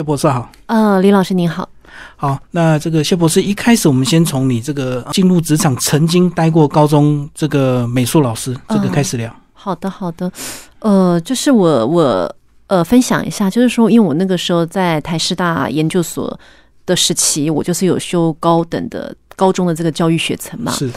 谢博士好，呃，李老师您好，好，那这个谢博士，一开始我们先从你这个进入职场，曾经待过高中这个美术老师这个开始聊。好的，好的，呃，就是我我呃分享一下，就是说，因为我那个时候在台师大研究所的时期，我就是有修高等的高中的这个教育学程嘛。是。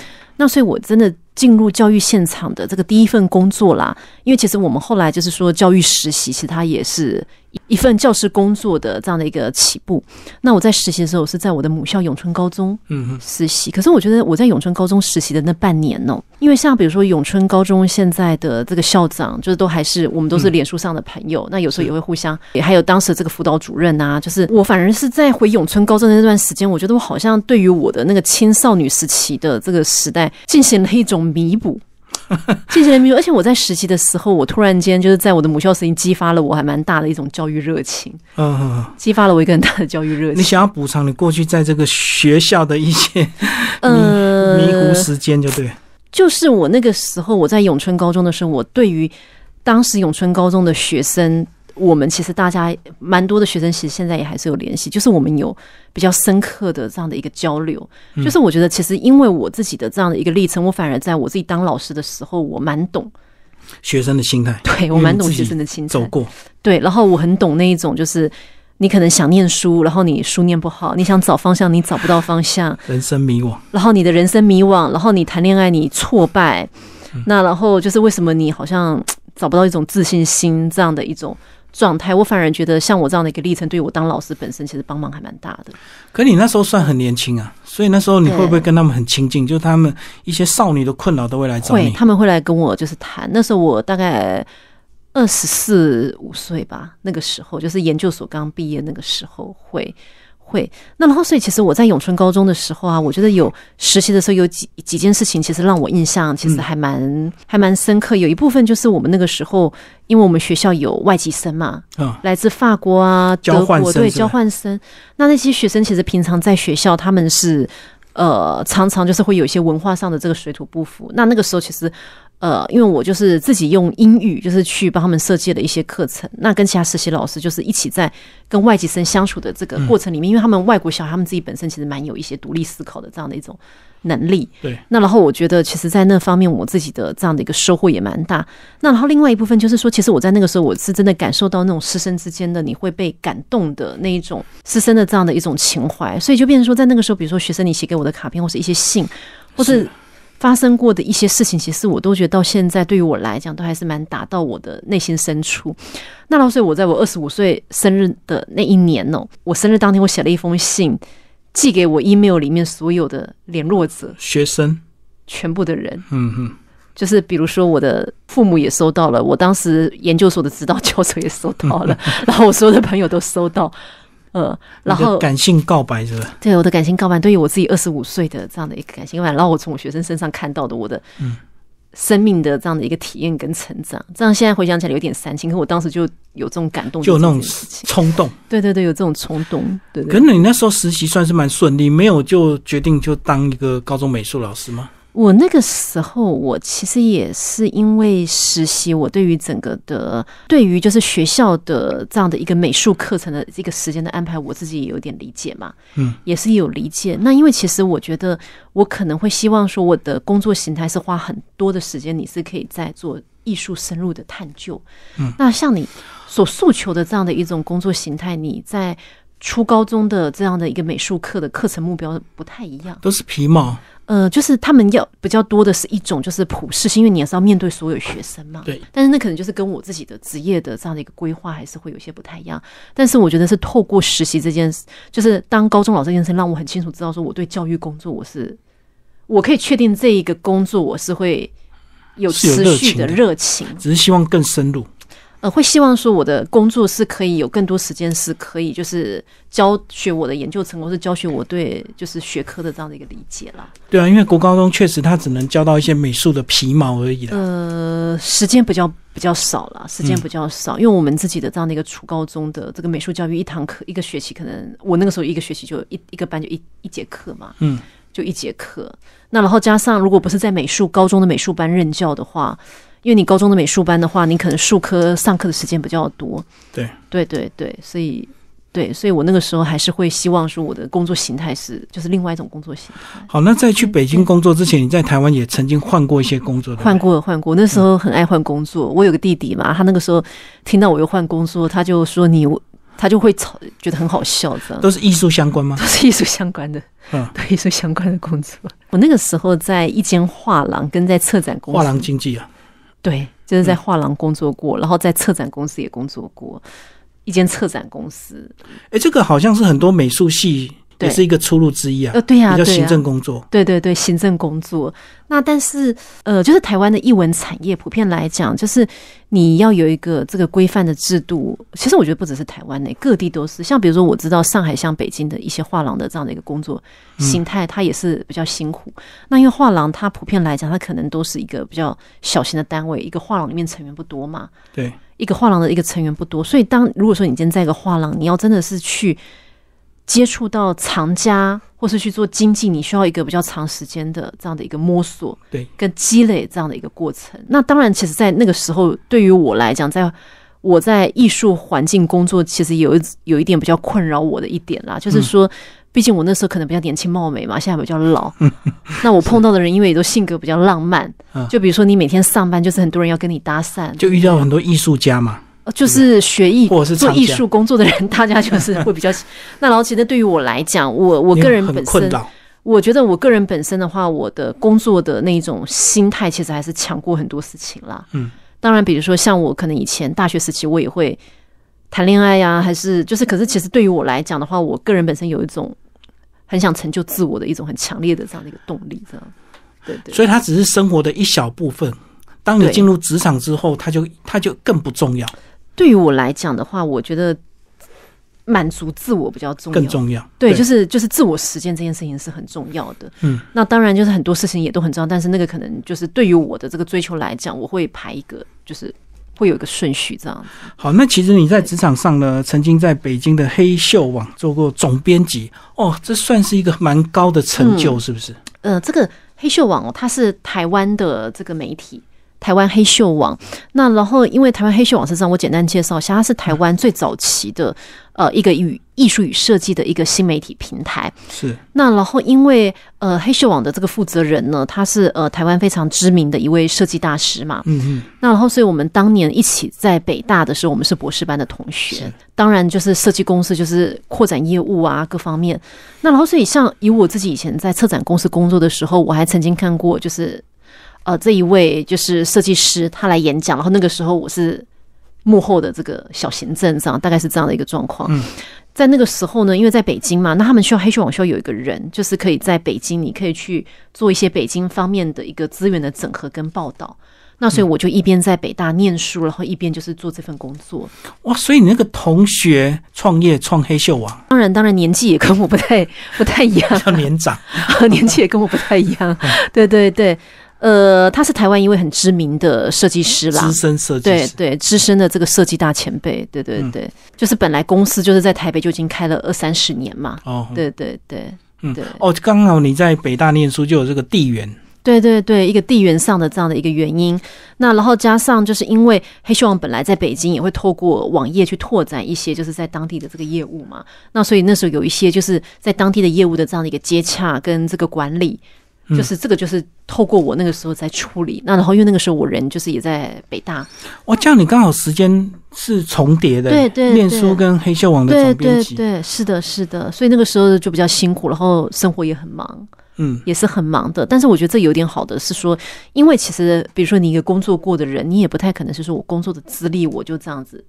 那所以，我真的进入教育现场的这个第一份工作啦，因为其实我们后来就是说教育实习，其实它也是一份教师工作的这样的一个起步。那我在实习的时候，是在我的母校永春高中实习。可是我觉得我在永春高中实习的那半年哦，因为像比如说永春高中现在的这个校长，就是都还是我们都是脸书上的朋友。那有时候也会互相，也还有当时的这个辅导主任啊，就是我反而是在回永春高中的那段时间，我觉得我好像对于我的那个青少女时期的这个时代。进行了一种弥补，进行了弥补。而且我在实习的时候，我突然间就是在我的母校时，激发了我还蛮大的一种教育热情。嗯，激发了我一个很大的教育热情。你想要补偿你过去在这个学校的一些迷迷糊时间，就对。就是我那个时候，我在永春高中的时候，我对于当时永春高中的学生。我们其实大家蛮多的学生，其实现在也还是有联系，就是我们有比较深刻的这样的一个交流。就是我觉得，其实因为我自己的这样的一个历程，我反而在我自己当老师的时候，我蛮懂学生的心态。对我蛮懂学生的心态。走过。对，然后我很懂那一种，就是你可能想念书，然后你书念不好，你想找方向，你找不到方向，人生迷惘。然后你的人生迷惘，然后你谈恋爱，你挫败。那然后就是为什么你好像找不到一种自信心这样的一种？状态，我反而觉得像我这样的一个历程，对我当老师本身其实帮忙还蛮大的。可你那时候算很年轻啊，所以那时候你会不会跟他们很亲近？就是他们一些少女的困扰都会来找你，他们会来跟我就是谈。那时候我大概二十四五岁吧，那个时候就是研究所刚毕业那个时候会。会，那然后所以其实我在永春高中的时候啊，我觉得有实习的时候有几几件事情，其实让我印象其实还蛮还蛮深刻。有一部分就是我们那个时候，因为我们学校有外籍生嘛，来自法国啊、德国对交换生。那那些学生其实平常在学校，他们是呃常常就是会有一些文化上的这个水土不服。那那个时候其实。呃，因为我就是自己用英语，就是去帮他们设计了一些课程。那跟其他实习老师就是一起在跟外籍生相处的这个过程里面，因为他们外国小孩，他们自己本身其实蛮有一些独立思考的这样的一种能力。对。那然后我觉得，其实，在那方面，我自己的这样的一个收获也蛮大。那然后另外一部分就是说，其实我在那个时候，我是真的感受到那种师生之间的你会被感动的那一种师生的这样的一种情怀。所以就变成说，在那个时候，比如说学生你写给我的卡片或是一些信，或是发生过的一些事情，其实我都觉得，到现在对于我来讲，都还是蛮打到我的内心深处。那老所以，我在我二十五岁生日的那一年哦，我生日当天，我写了一封信，寄给我 email 里面所有的联络者、学生，全部的人，嗯哼，就是比如说我的父母也收到了，我当时研究所的指导教授也收到了，然后我所有的朋友都收到。呃，然后感性告白是吧？对，我的感性告白，对于我自己二十五岁的这样的一个感性告白，然后我从我学生身上看到的我的，嗯，生命的这样的一个体验跟成长，这样现在回想起来有点煽情，可我当时就有这种感动，就那种冲动，对对对，有这种冲动，对。可能你那时候实习算是蛮顺利，没有就决定就当一个高中美术老师吗？我那个时候，我其实也是因为实习，我对于整个的，对于就是学校的这样的一个美术课程的这个时间的安排，我自己也有点理解嘛。嗯，也是有理解。那因为其实我觉得，我可能会希望说，我的工作形态是花很多的时间，你是可以在做艺术深入的探究。嗯，那像你所诉求的这样的一种工作形态，你在初高中的这样的一个美术课的课程目标不太一样，都是皮毛。呃，就是他们要比较多的是一种就是普适性，因为你也是要面对所有学生嘛。对。但是那可能就是跟我自己的职业的这样的一个规划还是会有些不太一样。但是我觉得是透过实习这件事，就是当高中老师这件事，让我很清楚知道说我对教育工作我是，我可以确定这一个工作我是会有持续的热情，只是希望更深入。呃，会希望说我的工作是可以有更多时间，是可以就是教学我的研究成果，是教学我对就是学科的这样的一个理解啦。对啊，因为国高中确实他只能教到一些美术的皮毛而已啦。呃，时间比较比较少啦，时间比较少，因为我们自己的这样的一个初高中的这个美术教育，一堂课一个学期，可能我那个时候一个学期就一一个班就一一节课嘛，嗯，就一节课。那然后加上，如果不是在美术高中的美术班任教的话。因为你高中的美术班的话，你可能数科上课的时间比较多。对对对对，所以对，所以我那个时候还是会希望说，我的工作形态是就是另外一种工作形态。好，那在去北京工作之前，你在台湾也曾经换过一些工作。换过，换过。那时候很爱换工作。我有个弟弟嘛，他那个时候听到我又换工作，他就说你，他就会吵，觉得很好笑。都是艺术相关吗？都是艺术相关的，嗯，艺术相关的工作。我那个时候在一间画廊跟在策展工作。画廊经济啊。对，就是在画廊工作过，然后在策展公司也工作过，一间策展公司。哎，这个好像是很多美术系。也是一个出路之一啊！呃，对呀，叫行政工作。对对对，行政工作。那但是，呃，就是台湾的艺文产业普遍来讲，就是你要有一个这个规范的制度。其实我觉得不只是台湾内，各地都是。像比如说，我知道上海像北京的一些画廊的这样的一个工作形态，它也是比较辛苦。那因为画廊它普遍来讲，它可能都是一个比较小型的单位，一个画廊里面成员不多嘛。对，一个画廊的一个成员不多，所以当如果说你今天在一个画廊，你要真的是去。接触到藏家，或是去做经济，你需要一个比较长时间的这样的一个摸索、对跟积累这样的一个过程。那当然，其实在那个时候，对于我来讲，在我在艺术环境工作，其实有一有一点比较困扰我的一点啦，就是说，毕竟我那时候可能比较年轻貌美嘛，现在比较老，那我碰到的人因为都性格比较浪漫，就比如说你每天上班，就是很多人要跟你搭讪，就遇到很多艺术家嘛。就是学艺或者是做艺术工作的人，大家就是会比较。那然后，其实对于我来讲，我我个人本身，我觉得我个人本身的话，我的工作的那一种心态，其实还是强过很多事情啦。嗯，当然，比如说像我可能以前大学时期，我也会谈恋爱呀，还是就是，可是其实对于我来讲的话，我个人本身有一种很想成就自我的一种很强烈的这样的一个动力，这样。对对。所以它只是生活的一小部分。当你进入职场之后，它就它就更不重要。对于我来讲的话，我觉得满足自我比较重要。更重要对，就是就是自我实践这件事情是很重要的。嗯，那当然就是很多事情也都很重要，但是那个可能就是对于我的这个追求来讲，我会排一个就是会有一个顺序这样好，那其实你在职场上呢，曾经在北京的黑秀网做过总编辑哦，这算是一个蛮高的成就，是不是？呃，这个黑秀网哦，它是台湾的这个媒体。台湾黑秀网，那然后因为台湾黑秀网是这样。我简单介绍，一下，它是台湾最早期的呃一个与艺术与设计的一个新媒体平台。是。那然后因为呃黑秀网的这个负责人呢，他是呃台湾非常知名的一位设计大师嘛。嗯嗯。那然后所以我们当年一起在北大的时候，我们是博士班的同学。当然就是设计公司就是扩展业务啊各方面。那然后所以像以我自己以前在策展公司工作的时候，我还曾经看过就是。呃，这一位就是设计师，他来演讲，然后那个时候我是幕后的这个小行政，这样大概是这样的一个状况。嗯，在那个时候呢，因为在北京嘛，那他们需要黑秀网需要有一个人，就是可以在北京，你可以去做一些北京方面的一个资源的整合跟报道。那所以我就一边在北大念书，然后一边就是做这份工作。哇，所以你那个同学创业创黑秀网，当然当然年纪也跟我不太不太一样，要年长，年纪也跟我不太一样。对对对。呃，他是台湾一位很知名的设计师啦，资深设计师，对对，资深的这个设计大前辈，对对对，就是本来公司就是在台北就已经开了二三十年嘛，哦，对对对，嗯，对，哦，刚好你在北大念书就有这个地缘，对对对，一个地缘上的这样的一个原因，那然后加上就是因为黑秀网本来在北京也会透过网页去拓展一些就是在当地的这个业务嘛，那所以那时候有一些就是在当地的业务的这样的一个接洽跟这个管理。就是这个，就是透过我那个时候在处理。那然后因为那个时候我人就是也在北大，哇，这样你刚好时间是重叠的，对对，念书跟黑笑网的总编辑，对对，是的，是的，所以那个时候就比较辛苦，然后生活也很忙，嗯，也是很忙的。但是我觉得这有点好的是说，因为其实比如说你一个工作过的人，你也不太可能是说我工作的资历我就这样子。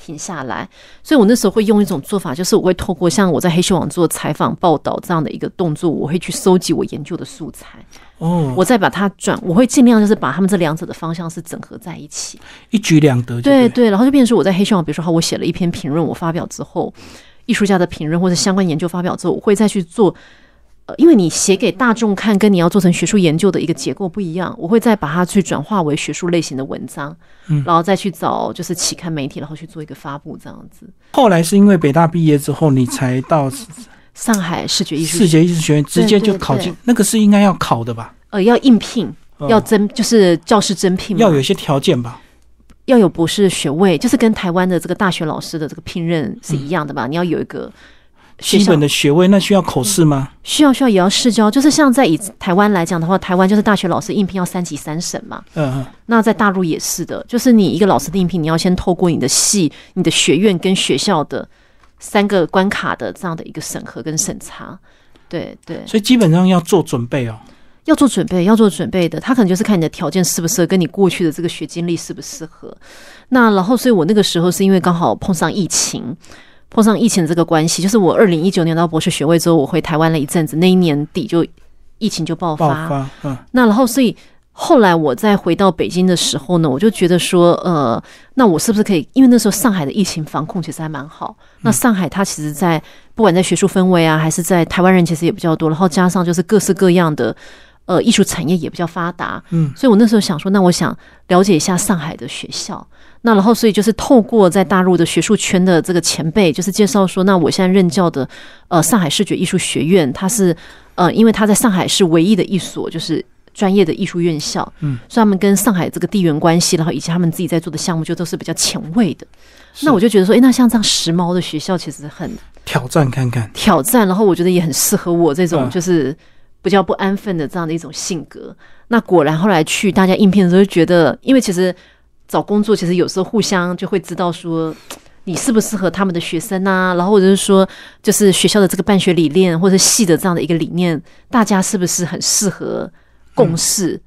停下来，所以我那时候会用一种做法，就是我会透过像我在黑秀网做采访报道这样的一个动作，我会去收集我研究的素材哦，我再把它转，我会尽量就是把他们这两者的方向是整合在一起，一举两得。对对，然后就变成我在黑秀网，比如说好，我写了一篇评论，我发表之后，艺术家的评论或者相关研究发表之后，我会再去做。因为你写给大众看，跟你要做成学术研究的一个结构不一样，我会再把它去转化为学术类型的文章，嗯，然后再去找就是期刊媒体，然后去做一个发布这样子。后来是因为北大毕业之后，你才到 上海视觉艺术视觉艺术学院直接就考进，那个是应该要考的吧？呃，要应聘，要争就是教师征聘，要有一些条件吧？要有博士学位，就是跟台湾的这个大学老师的这个聘任是一样的吧？你要有一个。基本的学位那需要口试吗？需要需要也要试教，就是像在以台湾来讲的话，台湾就是大学老师应聘要三级三审嘛。嗯嗯。那在大陆也是的，就是你一个老师的应聘，你要先透过你的系、你的学院跟学校的三个关卡的这样的一个审核跟审查。对对。所以基本上要做准备哦。要做准备，要做准备的，他可能就是看你的条件适不适合，跟你过去的这个学经历适不适合。那然后，所以我那个时候是因为刚好碰上疫情。碰上疫情这个关系，就是我二零一九年到博士学位之后，我回台湾了一阵子，那一年底就疫情就爆发。爆发，嗯。那然后，所以后来我再回到北京的时候呢，我就觉得说，呃，那我是不是可以？因为那时候上海的疫情防控其实还蛮好。那上海它其实，在不管在学术氛围啊，还是在台湾人，其实也比较多。然后加上就是各式各样的。呃，艺术产业也比较发达，嗯，所以我那时候想说，那我想了解一下上海的学校。那然后，所以就是透过在大陆的学术圈的这个前辈，就是介绍说，那我现在任教的呃上海视觉艺术学院，它是呃因为它在上海是唯一的一所就是专业的艺术院校，嗯，所以他们跟上海这个地缘关系，然后以及他们自己在做的项目，就都是比较前卫的。那我就觉得说，哎，那像这样时髦的学校，其实很挑战，看看挑战。然后我觉得也很适合我这种就是。比较不安分的这样的一种性格，那果然后来去大家应聘的时候，觉得，因为其实找工作其实有时候互相就会知道说，你适不适合他们的学生呐，然后或者是说，就是学校的这个办学理念或者系的这样的一个理念，大家是不是很适合共事？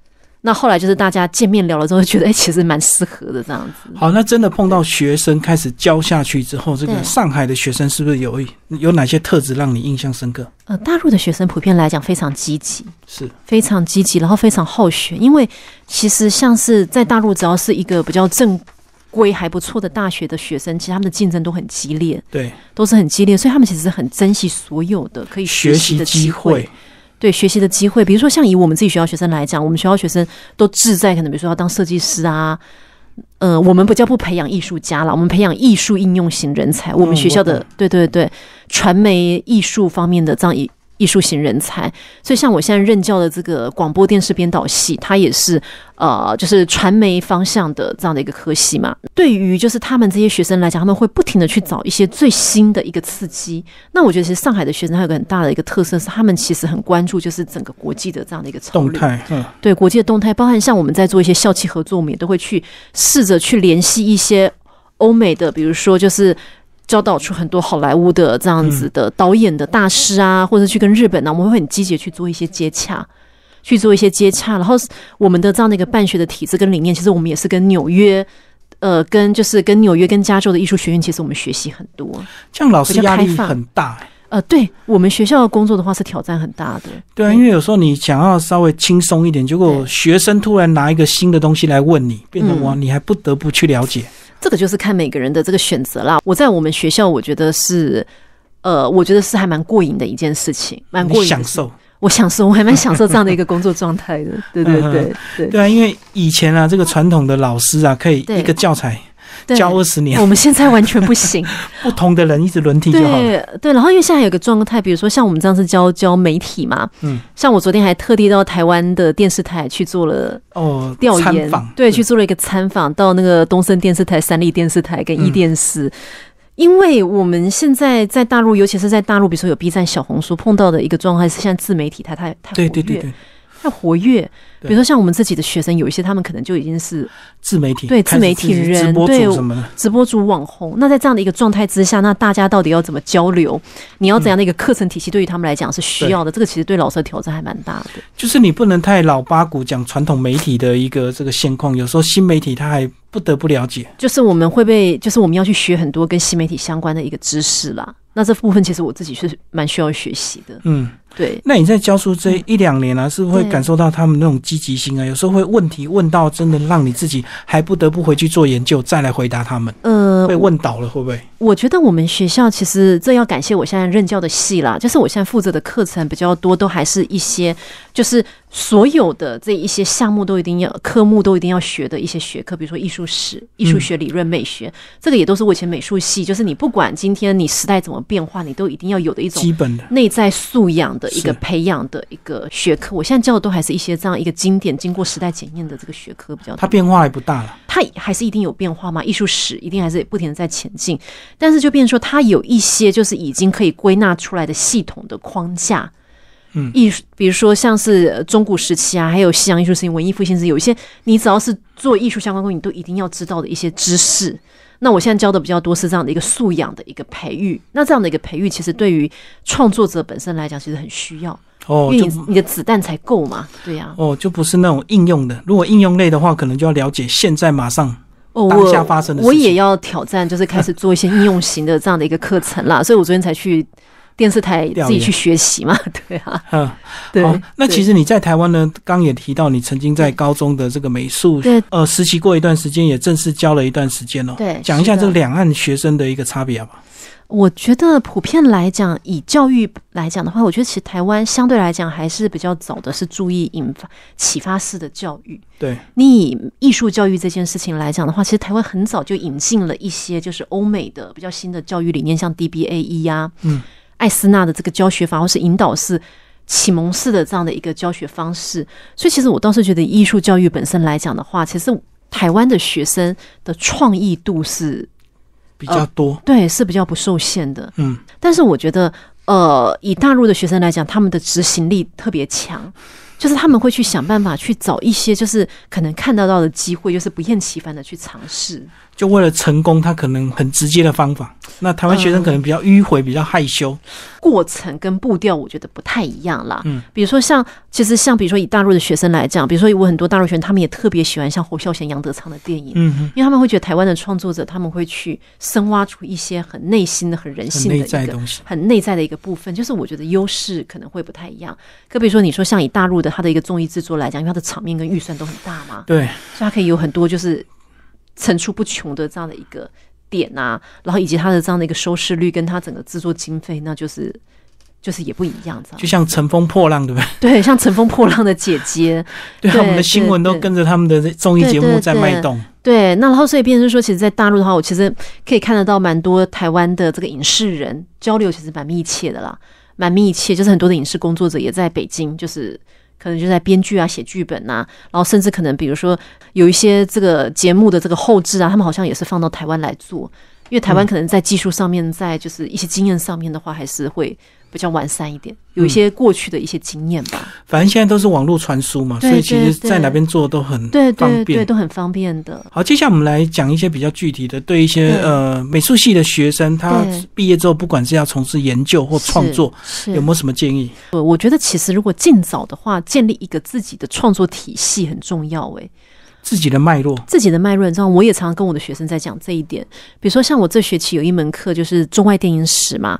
那后来就是大家见面聊了之后，觉得哎，其实蛮适合的这样子。好，那真的碰到学生开始教下去之后，这个上海的学生是不是有有哪些特质让你印象深刻？呃，大陆的学生普遍来讲非常积极，是非常积极，然后非常好学。因为其实像是在大陆，只要是一个比较正规、还不错的大学的学生，其实他们的竞争都很激烈，对，都是很激烈，所以他们其实很珍惜所有的可以学习的机会。对学习的机会，比如说像以我们自己学校学生来讲，我们学校学生都志在可能，比如说要当设计师啊，呃，我们不叫不培养艺术家了，我们培养艺术应用型人才。我们学校的对对对，传媒艺术方面的这样一。艺术型人才，所以像我现在任教的这个广播电视编导系，它也是呃，就是传媒方向的这样的一个科系嘛。对于就是他们这些学生来讲，他们会不停的去找一些最新的一个刺激。那我觉得其实上海的学生还有个很大的一个特色是，他们其实很关注就是整个国际的这样的一个动态，嗯，对，国际的动态，包含像我们在做一些校企合作，我们也都会去试着去联系一些欧美的，比如说就是。教导出很多好莱坞的这样子的导演的大师啊，或者去跟日本呢，我们会很积极去做一些接洽，去做一些接洽。然后我们的这样的一个办学的体制跟理念，其实我们也是跟纽约，呃，跟就是跟纽约跟加州的艺术学院，其实我们学习很多。这样老师压力很大。呃，对我们学校的工作的话，是挑战很大的。对啊，因为有时候你想要稍微轻松一点，结果学生突然拿一个新的东西来问你，变成我，你还不得不去了解。这个就是看每个人的这个选择啦。我在我们学校，我觉得是，呃，我觉得是还蛮过瘾的一件事情，蛮过瘾。享受，我享受，我还蛮享受这样的一个 工作状态的。对对对对，对啊，因为以前啊，这个传统的老师啊，可以一个教材。教二十年，我们现在完全不行。不同的人一直轮替就好了。对，然后因为现在有个状态，比如说像我们这样是教教媒体嘛，嗯，像我昨天还特地到台湾的电视台去做了哦调研，对，去做了一个参访，到那个东森电视台、三立电视台跟一电视，因为我们现在在大陆，尤其是在大陆，比如说有 B 站、小红书碰到的一个状态是，现在自媒体太太太活跃。太活跃，比如说像我们自己的学生，有一些他们可能就已经是自媒体，对自媒体人，对直播主网红。那在这样的一个状态之下，那大家到底要怎么交流？你要怎样的一个课程体系？对于他们来讲是需要的。这个其实对老师的挑战还蛮大的。就是你不能太老八股讲传统媒体的一个这个现况，有时候新媒体他还不得不了解。就是我们会被，就是我们要去学很多跟新媒体相关的一个知识啦。那这部分其实我自己是蛮需要学习的。嗯。对，那你在教书这一两年呢，是不是会感受到他们那种积极性啊？有时候会问题问到真的让你自己还不得不回去做研究，再来回答他们。呃，被问倒了会不会？我觉得我们学校其实这要感谢我现在任教的系啦，就是我现在负责的课程比较多，都还是一些。就是所有的这一些项目都一定要科目都一定要学的一些学科，比如说艺术史、艺术学理论、美学，这个也都是我以前美术系。就是你不管今天你时代怎么变化，你都一定要有的一种基本的内在素养的一个培养的一个学科。我现在教的都还是一些这样一个经典、经过时代检验的这个学科比较它变化也不大了，它还是一定有变化吗？艺术史一定还是不停的在前进，但是就变说它有一些就是已经可以归纳出来的系统的框架。艺术，比如说像是中古时期啊，还有西洋艺术时文艺复兴时有一些你只要是做艺术相关工作，你都一定要知道的一些知识。那我现在教的比较多是这样的一个素养的一个培育。那这样的一个培育，其实对于创作者本身来讲，其实很需要哦，因为你的子弹才够嘛，对呀。哦，就不是那种应用的。如果应用类的话，可能就要了解现在马上当下发生的事情。我也要挑战，就是开始做一些应用型的这样的一个课程啦。所以我昨天才去。电视台自己去学习嘛，对啊，嗯，好，那其实你在台湾呢，刚也提到你曾经在高中的这个美术，呃，实习过一段时间，也正式教了一段时间哦。对，讲一下这两岸学生的一个差别吧。我觉得普遍来讲，以教育来讲的话，我觉得其实台湾相对来讲还是比较早的是注意引发启发式的教育。对，你以艺术教育这件事情来讲的话，其实台湾很早就引进了一些就是欧美的比较新的教育理念，像 DBAE 呀，嗯。艾斯纳的这个教学法，或是引导式、启蒙式的这样的一个教学方式，所以其实我倒是觉得，艺术教育本身来讲的话，其实台湾的学生的创意度是比较多，对，是比较不受限的。嗯，但是我觉得，呃，以大陆的学生来讲，他们的执行力特别强，就是他们会去想办法去找一些，就是可能看得到的机会，就是不厌其烦的去尝试。就为了成功，他可能很直接的方法。那台湾学生可能比较迂回，比较害羞，过程跟步调我觉得不太一样啦。嗯，比如说像其实像比如说以大陆的学生来讲，比如说我很多大陆学生，他们也特别喜欢像侯孝贤、杨德昌的电影，嗯，因为他们会觉得台湾的创作者他们会去深挖出一些很内心的、很人性的、内在的东西，很内在的一个部分。就是我觉得优势可能会不太一样。可比如说你说像以大陆的他的一个综艺制作来讲，因为他的场面跟预算都很大嘛，对，所以他可以有很多就是。层出不穷的这样的一个点啊，然后以及它的这样的一个收视率，跟它整个制作经费，那就是就是也不一样。这样就像《乘风破浪》，对不对？对，像《乘风破浪》的姐姐，对他们的新闻都跟着他们的综艺节目在脉动。对，那然后所以变成说，其实，在大陆的话，我其实可以看得到蛮多台湾的这个影视人交流，其实蛮密切的啦，蛮密切，就是很多的影视工作者也在北京，就是。可能就在编剧啊、写剧本呐，然后甚至可能，比如说有一些这个节目的这个后置啊，他们好像也是放到台湾来做。因为台湾可能在技术上面，在就是一些经验上面的话，还是会比较完善一点，有一些过去的一些经验吧。反正现在都是网络传输嘛，所以其实在哪边做都很方便，都很方便的。好，接下来我们来讲一些比较具体的，对一些呃美术系的学生，他毕业之后，不管是要从事研究或创作，有没有什么建议？我我觉得，其实如果尽早的话，建立一个自己的创作体系很重要。哎。自己的脉络，自己的脉络，你知道，我也常常跟我的学生在讲这一点。比如说，像我这学期有一门课就是中外电影史嘛，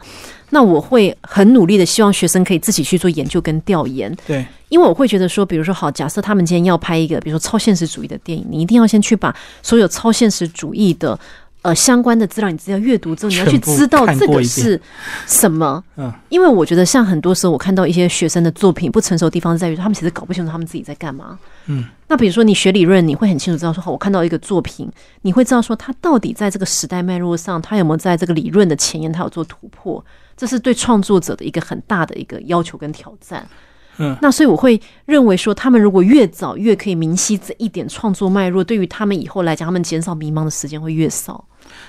那我会很努力的，希望学生可以自己去做研究跟调研。对，因为我会觉得说，比如说，好，假设他们今天要拍一个，比如说超现实主义的电影，你一定要先去把所有超现实主义的。呃，相关的资料，你只要阅读之后，你要去知道这个是什么。嗯，因为我觉得，像很多时候，我看到一些学生的作品，不成熟的地方在于，他们其实搞不清楚他们自己在干嘛。嗯，那比如说你学理论，你会很清楚知道，说好，我看到一个作品，你会知道说，他到底在这个时代脉络上，他有没有在这个理论的前沿，他有做突破，这是对创作者的一个很大的一个要求跟挑战。嗯，那所以我会认为说，他们如果越早越可以明晰这一点创作脉络，对于他们以后来讲，他们减少迷茫的时间会越少。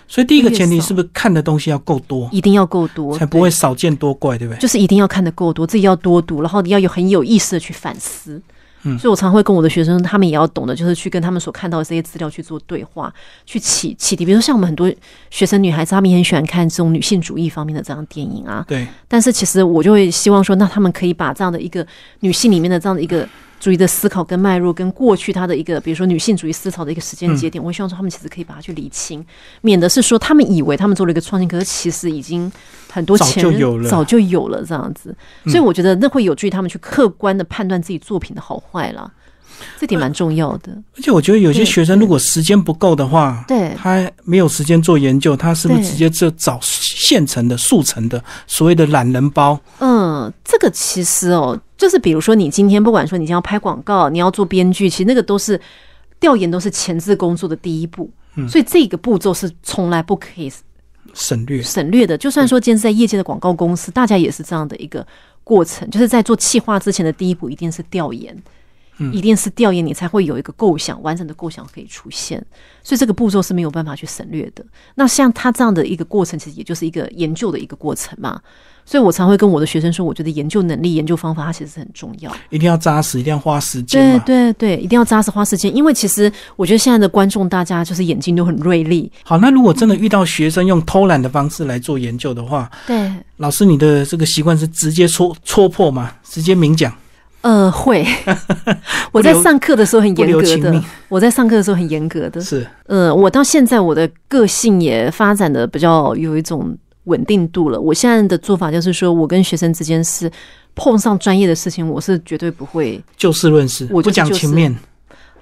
所以第一个前提是不是看的东西要够多？一定要够多，才不会少见多怪，对不对？就是一定要看的够多，自己要多读，然后你要有很有意识的去反思。嗯，所以我常会跟我的学生，他们也要懂得，就是去跟他们所看到的这些资料去做对话，去启启迪。比如说，像我们很多学生女孩子，她们也很喜欢看这种女性主义方面的这样电影啊。对。但是其实我就会希望说，那他们可以把这样的一个女性里面的这样的一个。主义的思考跟脉络跟过去他的一个，比如说女性主义思考的一个时间节点，我希望说他们其实可以把它去理清，免得是说他们以为他们做了一个创新，可是其实已经很多早就有了，早就有了这样子。所以我觉得那会有助于他们去客观的判断自己作品的好坏了。这点蛮重要的，而且我觉得有些学生如果时间不够的话，对，他没有时间做研究，他是不是直接就找现成的速成的所谓的懒人包？嗯，这个其实哦，就是比如说你今天不管说你今天要拍广告，你要做编剧，其实那个都是调研，都是前置工作的第一步。所以这个步骤是从来不可以省略省略的。就算说今天在业界的广告公司，大家也是这样的一个过程，就是在做气划之前的第一步一定是调研。一定是调研，你才会有一个构想，完整的构想可以出现。所以这个步骤是没有办法去省略的。那像他这样的一个过程，其实也就是一个研究的一个过程嘛。所以我常会跟我的学生说，我觉得研究能力、研究方法，它其实很重要，一定要扎实，一定要花时间。对对对，一定要扎实花时间，因为其实我觉得现在的观众大家就是眼睛都很锐利。好，那如果真的遇到学生用偷懒的方式来做研究的话，对，老师你的这个习惯是直接戳戳破嘛，直接明讲。呃，会。我在上课的时候很严格的，我在上课的时候很严格的。是，呃，我到现在我的个性也发展的比较有一种稳定度了。我现在的做法就是说，我跟学生之间是碰上专业的事情，我是绝对不会就事论事，我、不讲情面。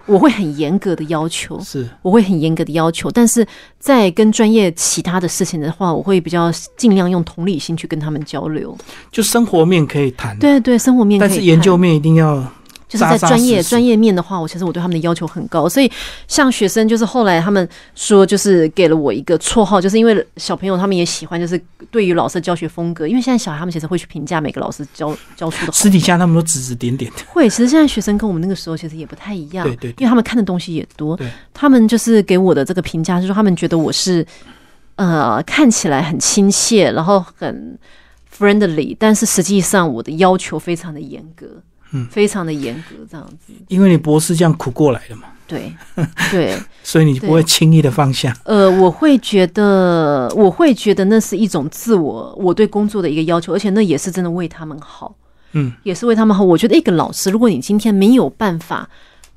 我会很严格的要求，是，我会很严格的要求。但是在跟专业其他的事情的话，我会比较尽量用同理心去跟他们交流。就生活面可以谈，对对，生活面，但是研究面一定要。就是在专业专业面的话，我其实我对他们的要求很高，所以像学生就是后来他们说，就是给了我一个绰号，就是因为小朋友他们也喜欢，就是对于老师的教学风格，因为现在小孩他们其实会去评价每个老师教教书的，私底下他们都指指点点的。会，其实现在学生跟我们那个时候其实也不太一样，对对，因为他们看的东西也多，他们就是给我的这个评价就是说，他们觉得我是呃看起来很亲切，然后很 friendly，但是实际上我的要求非常的严格。嗯，非常的严格这样子，因为你博士这样苦过来的嘛，对 对，所以你不会轻易的放下。呃，我会觉得，我会觉得那是一种自我，我对工作的一个要求，而且那也是真的为他们好。嗯，也是为他们好。我觉得一个老师，如果你今天没有办法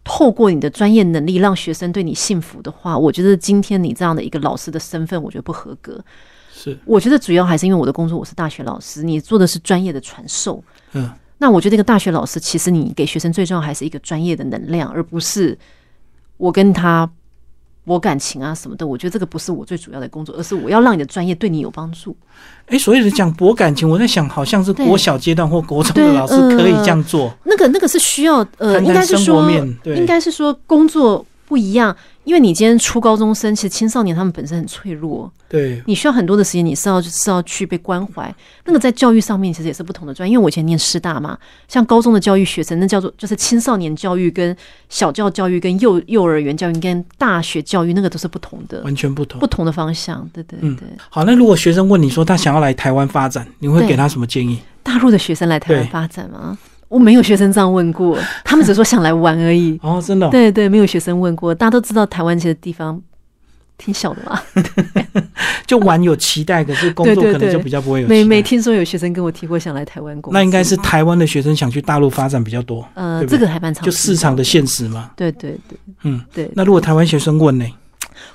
透过你的专业能力让学生对你信服的话，我觉得今天你这样的一个老师的身份，我觉得不合格。是，我觉得主要还是因为我的工作，我是大学老师，你做的是专业的传授。嗯。那我觉得一个大学老师，其实你给学生最重要还是一个专业的能量，而不是我跟他博感情啊什么的。我觉得这个不是我最主要的工作，而是我要让你的专业对你有帮助。哎，所以是讲博感情，我在想，好像是国小阶段或国中的老师可以这样做。那个那个是需要呃，应该是说应该是说工作不一样。因为你今天初高中生，其实青少年他们本身很脆弱，对你需要很多的时间，你是要是要去被关怀。那个在教育上面其实也是不同的专业，因为我以前念师大嘛，像高中的教育学生，那叫做就是青少年教育，跟小教教育，跟幼幼儿园教育，跟大学教育，那个都是不同的，完全不同，不同的方向。对对嗯。好，那如果学生问你说他想要来台湾发展，你会给他什么建议？大陆的学生来台湾发展吗？我没有学生这样问过，他们只说想来玩而已。哦，真的？对对，没有学生问过。大家都知道台湾其实地方挺小的嘛，就玩有期待，可是工作可能就比较不会有。每每听说有学生跟我提过想来台湾工作，那应该是台湾的学生想去大陆发展比较多。呃，这个还蛮长，就市场的现实嘛。对对对，嗯，对。那如果台湾学生问呢？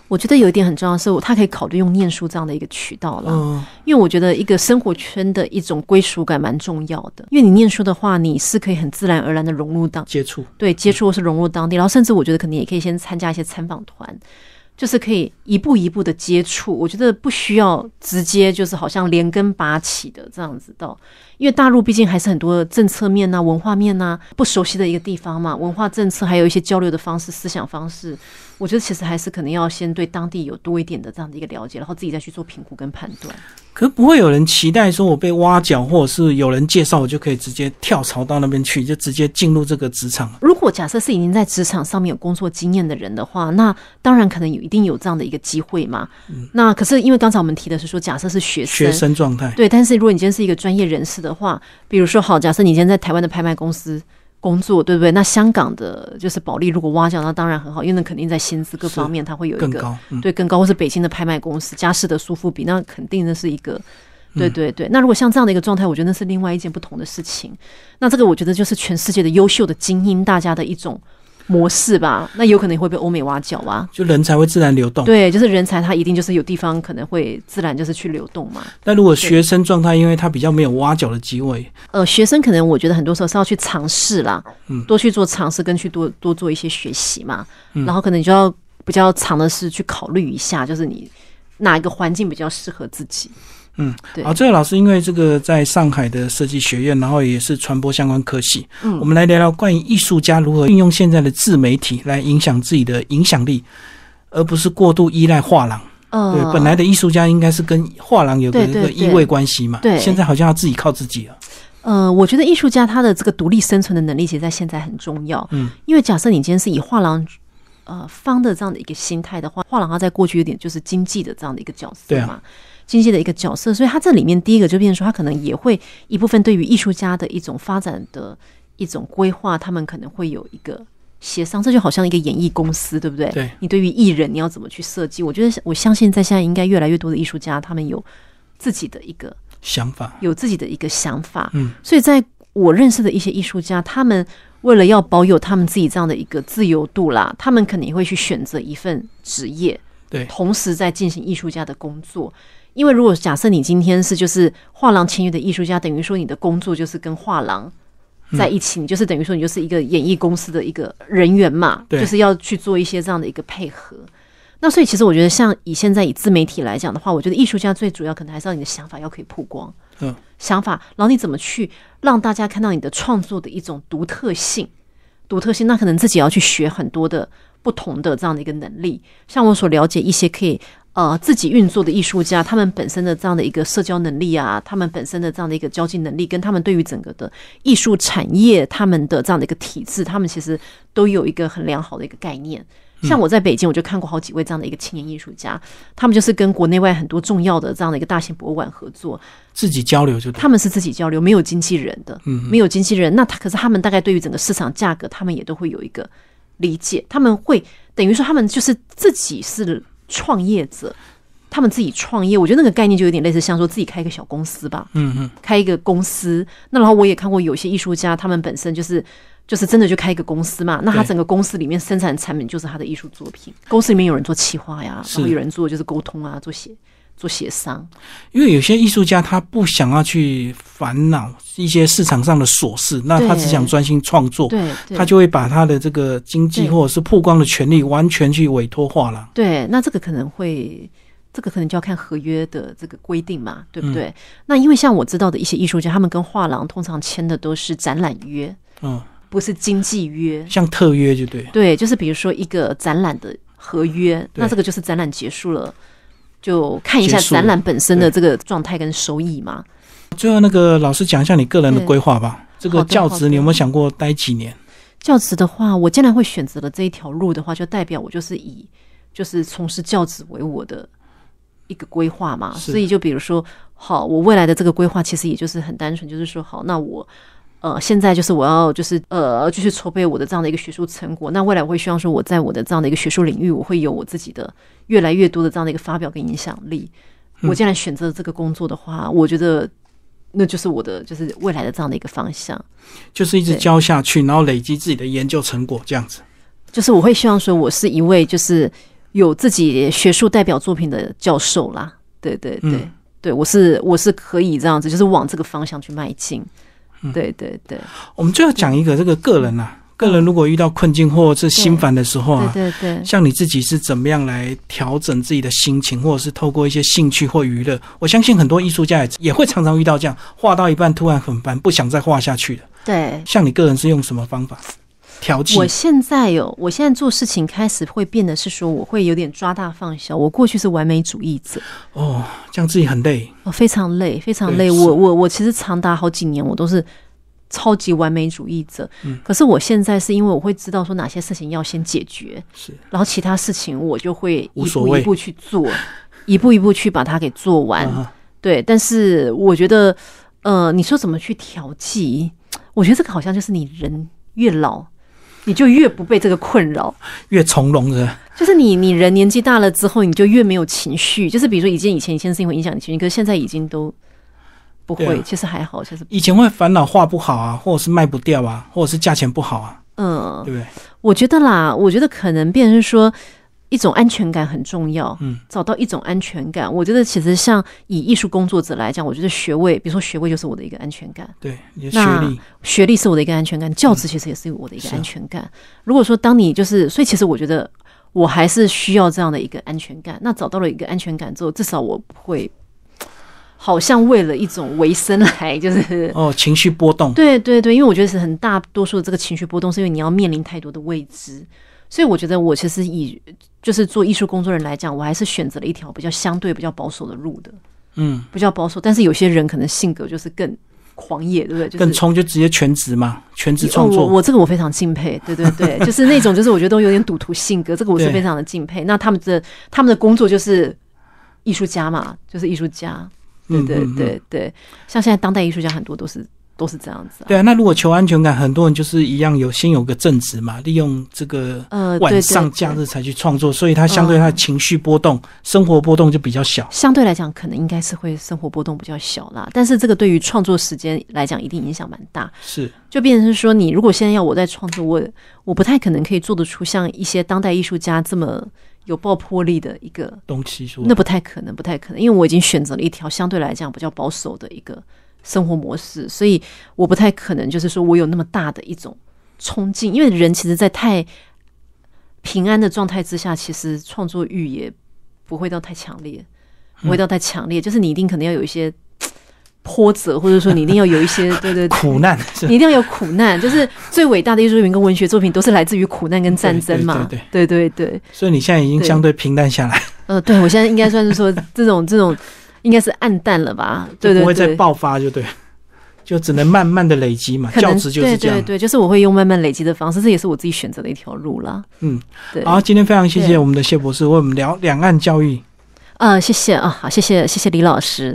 我觉得有一点很重要，是他可以考虑用念书这样的一个渠道了，嗯，因为我觉得一个生活圈的一种归属感蛮重要的。因为你念书的话，你是可以很自然而然的融入到接触，对接触或是融入当地，然后甚至我觉得可能也可以先参加一些参访团，就是可以一步一步的接触。我觉得不需要直接就是好像连根拔起的这样子到。因为大陆毕竟还是很多政策面呐、文化面呐不熟悉的一个地方嘛，文化政策还有一些交流的方式、思想方式，我觉得其实还是可能要先对当地有多一点的这样的一个了解，然后自己再去做评估跟判断。可不会有人期待说我被挖角，或者是有人介绍我就可以直接跳槽到那边去，就直接进入这个职场。如果假设是已经在职场上面有工作经验的人的话，那当然可能有一定有这样的一个机会嘛。那可是因为刚才我们提的是说，假设是学生，学生状态对。但是如果你今天是一个专业人士的。的话，比如说好，假设你现在在台湾的拍卖公司工作，对不对？那香港的，就是保利，如果挖角，那当然很好，因为那肯定在薪资各方面，它会有一个对更高，或是北京的拍卖公司家世的舒服比，那肯定那是一个，对对对。那如果像这样的一个状态，我觉得那是另外一件不同的事情。那这个我觉得就是全世界的优秀的精英，大家的一种。模式吧，那有可能会被欧美挖角啊，就人才会自然流动。对，就是人才，他一定就是有地方，可能会自然就是去流动嘛。那如果学生状态，因为他比较没有挖角的机会，呃，学生可能我觉得很多时候是要去尝试啦，嗯，多去做尝试跟去多多做一些学习嘛，然后可能你就要比较长的是去考虑一下，就是你哪一个环境比较适合自己。嗯，好，这位老师，因为这个在上海的设计学院，然后也是传播相关科系，嗯，我们来聊聊关于艺术家如何运用现在的自媒体来影响自己的影响力，而不是过度依赖画廊。嗯，对，本来的艺术家应该是跟画廊有个个依偎关系嘛，对，现在好像要自己靠自己了。呃，我觉得艺术家他的这个独立生存的能力，其实现在很重要。嗯，因为假设你今天是以画廊呃方的这样的一个心态的话，画廊它在过去有点就是经济的这样的一个角色，对啊。经济的一个角色，所以他这里面第一个就变成说，他可能也会一部分对于艺术家的一种发展的一种规划，他们可能会有一个协商。这就好像一个演艺公司，对不对？对，你对于艺人，你要怎么去设计？我觉得我相信，在现在应该越来越多的艺术家，他们有自己的一个想法，有自己的一个想法。嗯，所以在我认识的一些艺术家，他们为了要保有他们自己这样的一个自由度啦，他们肯定会去选择一份职业，对，同时在进行艺术家的工作。因为如果假设你今天是就是画廊签约的艺术家，等于说你的工作就是跟画廊在一起，你就是等于说你就是一个演艺公司的一个人员嘛，就是要去做一些这样的一个配合。那所以其实我觉得，像以现在以自媒体来讲的话，我觉得艺术家最主要可能还是要你的想法要可以曝光，嗯，想法，然后你怎么去让大家看到你的创作的一种独特性，独特性，那可能自己要去学很多的不同的这样的一个能力。像我所了解一些可以。呃，自己运作的艺术家，他们本身的这样的一个社交能力啊，他们本身的这样的一个交际能力，跟他们对于整个的艺术产业，他们的这样的一个体制，他们其实都有一个很良好的一个概念。像我在北京，我就看过好几位这样的一个青年艺术家，他们就是跟国内外很多重要的这样的一个大型博物馆合作，自己交流就他们是自己交流，没有经纪人的，嗯，没有经纪人，那他可是他们大概对于整个市场价格，他们也都会有一个理解，他们会等于说他们就是自己是。创业者，他们自己创业，我觉得那个概念就有点类似，像说自己开一个小公司吧，嗯嗯，开一个公司。那然后我也看过有些艺术家，他们本身就是就是真的就开一个公司嘛。那他整个公司里面生产的产品就是他的艺术作品。公司里面有人做企划呀，然后有人做就是沟通啊，做写。做协商，因为有些艺术家他不想要去烦恼一些市场上的琐事，那他只想专心创作，他就会把他的这个经济或者是曝光的权利完全去委托画廊。对，那这个可能会，这个可能就要看合约的这个规定嘛，对不对？那因为像我知道的一些艺术家，他们跟画廊通常签的都是展览约，嗯，不是经济约，像特约就对。对，就是比如说一个展览的合约，那这个就是展览结束了。就看一下展览本身的这个状态跟收益嘛。最后那个老师讲一下你个人的规划吧。这个教职你有没有想过待几年？教职的话，我将然会选择了这一条路的话，就代表我就是以就是从事教职为我的一个规划嘛。所以就比如说，好，我未来的这个规划其实也就是很单纯，就是说，好，那我。呃，现在就是我要，就是呃，继续筹备我的这样的一个学术成果。那未来我会希望说，我在我的这样的一个学术领域，我会有我自己的越来越多的这样的一个发表跟影响力。我既然选择这个工作的话，我觉得那就是我的，就是未来的这样的一个方向，就是一直教下去，然后累积自己的研究成果，这样子。就是我会希望说，我是一位就是有自己学术代表作品的教授啦。对对对，对我是我是可以这样子，就是往这个方向去迈进。对对对，我们就要讲一个这个个人啊，个人如果遇到困境或是心烦的时候啊，对对，像你自己是怎么样来调整自己的心情，或者是透过一些兴趣或娱乐？我相信很多艺术家也也会常常遇到这样，画到一半突然很烦，不想再画下去的。对，像你个人是用什么方法？调剂。我现在有，我现在做事情开始会变得是说，我会有点抓大放小。我过去是完美主义者。哦，这样自己很累。哦，非常累，非常累。我我我其实长达好几年，我都是超级完美主义者。嗯。可是我现在是因为我会知道说哪些事情要先解决，是。然后其他事情我就会一步一步去做，一步一步去把它给做完。对。但是我觉得，呃，你说怎么去调剂？我觉得这个好像就是你人越老。你就越不被这个困扰，越从容的。就是你，你人年纪大了之后，你就越没有情绪。就是比如说，以前以前一些事情会影响你情绪，可是现在已经都不会。其实还好，其实以前会烦恼画不好啊，或者是卖不掉啊，或者是价钱不好啊，嗯，对不对？我觉得啦，我觉得可能变成说。一种安全感很重要，嗯，找到一种安全感，我觉得其实像以艺术工作者来讲，我觉得学位，比如说学位就是我的一个安全感，对，学历，学历是我的一个安全感，教职其实也是我的一个安全感。如果说当你就是，所以其实我觉得我还是需要这样的一个安全感。那找到了一个安全感之后，至少我会好像为了一种维生来，就是哦，情绪波动，对对对，因为我觉得是很大多数的这个情绪波动，是因为你要面临太多的未知。所以我觉得，我其实以就是做艺术工作人来讲，我还是选择了一条比较相对比较保守的路的。嗯，比较保守，但是有些人可能性格就是更狂野，对不对？就更冲就直接全职嘛，全职创作。我这个我非常敬佩，对对对，就是那种就是我觉得都有点赌徒性格，这个我是非常的敬佩。那他们的他们的工作就是艺术家嘛，就是艺术家，对对对对，像现在当代艺术家很多都是。都是这样子，对啊。那如果求安全感，很多人就是一样有先有个正职嘛，利用这个晚上假日才去创作，所以他相对他的情绪波动、生活波动就比较小。相对来讲，可能应该是会生活波动比较小啦。但是这个对于创作时间来讲，一定影响蛮大。是，就变成是说，你如果现在要我在创作，我我不太可能可以做得出像一些当代艺术家这么有爆破力的一个东西，那不太可能，不太可能，因为我已经选择了一条相对来讲比较保守的一个。生活模式，所以我不太可能就是说我有那么大的一种冲劲，因为人其实，在太平安的状态之下，其实创作欲也不会到太强烈，不会到太强烈。就是你一定可能要有一些波折，或者说你一定要有一些 对对苦难，你一定要有苦难。就是最伟大的艺术品跟文学作品，都是来自于苦难跟战争嘛。对对对对所以你现在已经相对平淡下来。嗯，对我现在应该算是说这种这种。应该是暗淡了吧，对对，不会再爆发就对，就只能慢慢的累积嘛，教职就是这样，对，就是我会用慢慢累积的方式，这也是我自己选择的一条路了，嗯，好，今天非常谢谢我们的谢博士为我们聊两岸教育，啊，谢谢啊，好，谢谢谢谢李老师。